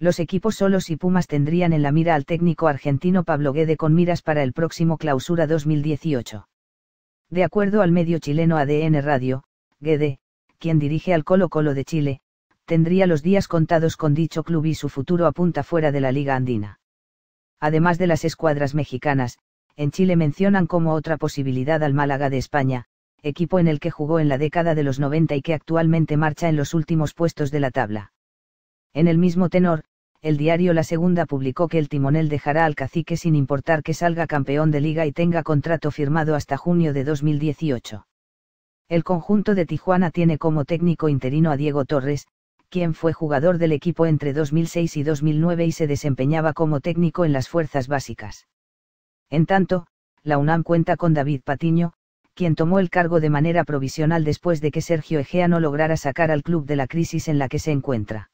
los equipos solos y Pumas tendrían en la mira al técnico argentino Pablo Guede con miras para el próximo clausura 2018. De acuerdo al medio chileno ADN Radio, Guede, quien dirige al Colo Colo de Chile, tendría los días contados con dicho club y su futuro apunta fuera de la Liga Andina. Además de las escuadras mexicanas, en Chile mencionan como otra posibilidad al Málaga de España, equipo en el que jugó en la década de los 90 y que actualmente marcha en los últimos puestos de la tabla. En el mismo tenor, el diario La Segunda publicó que el timonel dejará al cacique sin importar que salga campeón de liga y tenga contrato firmado hasta junio de 2018. El conjunto de Tijuana tiene como técnico interino a Diego Torres, quien fue jugador del equipo entre 2006 y 2009 y se desempeñaba como técnico en las fuerzas básicas. En tanto, la UNAM cuenta con David Patiño, quien tomó el cargo de manera provisional después de que Sergio Egea no lograra sacar al club de la crisis en la que se encuentra.